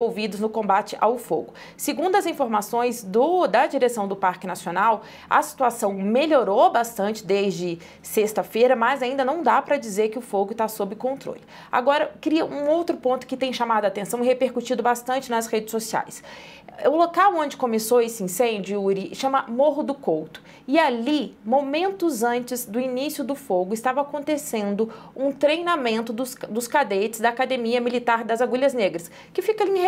envolvidos no combate ao fogo. Segundo as informações do, da direção do Parque Nacional, a situação melhorou bastante desde sexta-feira, mas ainda não dá para dizer que o fogo está sob controle. Agora, queria um outro ponto que tem chamado a atenção e repercutido bastante nas redes sociais. O local onde começou esse incêndio, Uri, chama Morro do Couto. E ali, momentos antes do início do fogo, estava acontecendo um treinamento dos, dos cadetes da Academia Militar das Agulhas Negras, que fica ali em